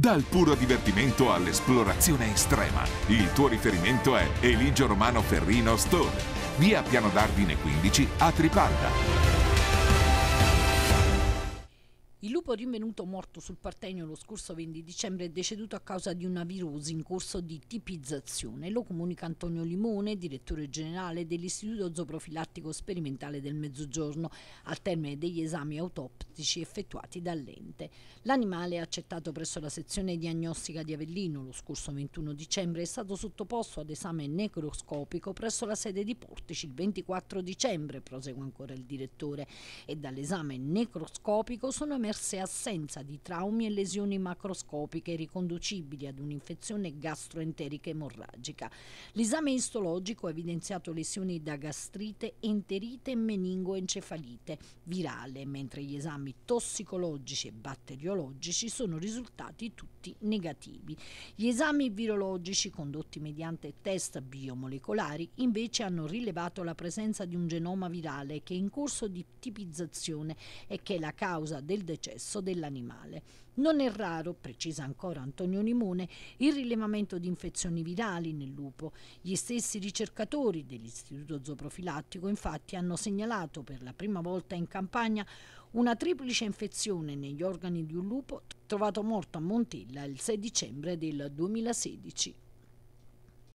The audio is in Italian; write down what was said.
Dal puro divertimento all'esplorazione estrema, il tuo riferimento è Eligio Romano Ferrino Stone, via Piano d'Ardine 15 a Tripalda. Il lupo rinvenuto morto sul Partenio lo scorso 20 dicembre è deceduto a causa di una virosi in corso di tipizzazione. Lo comunica Antonio Limone, direttore generale dell'Istituto Zooprofilattico Sperimentale del Mezzogiorno, al termine degli esami autoptici effettuati dall'ente. L'animale accettato presso la sezione diagnostica di Avellino lo scorso 21 dicembre è stato sottoposto ad esame necroscopico presso la sede di Portici il 24 dicembre, prosegue ancora il direttore, e dall'esame necroscopico sono emersi emerse assenza di traumi e lesioni macroscopiche riconducibili ad un'infezione gastroenterica emorragica. L'esame istologico ha evidenziato lesioni da gastrite, enterite e meningoencefalite virale, mentre gli esami tossicologici e batteriologici sono risultati tutti negativi. Gli esami virologici condotti mediante test biomolecolari invece hanno rilevato la presenza di un genoma virale che è in corso di tipizzazione e che è la causa del decesso decesso dell'animale. Non è raro, precisa ancora Antonio Nimone, il rilevamento di infezioni virali nel lupo. Gli stessi ricercatori dell'Istituto Zooprofilattico infatti hanno segnalato per la prima volta in campagna una triplice infezione negli organi di un lupo trovato morto a Montilla il 6 dicembre del 2016.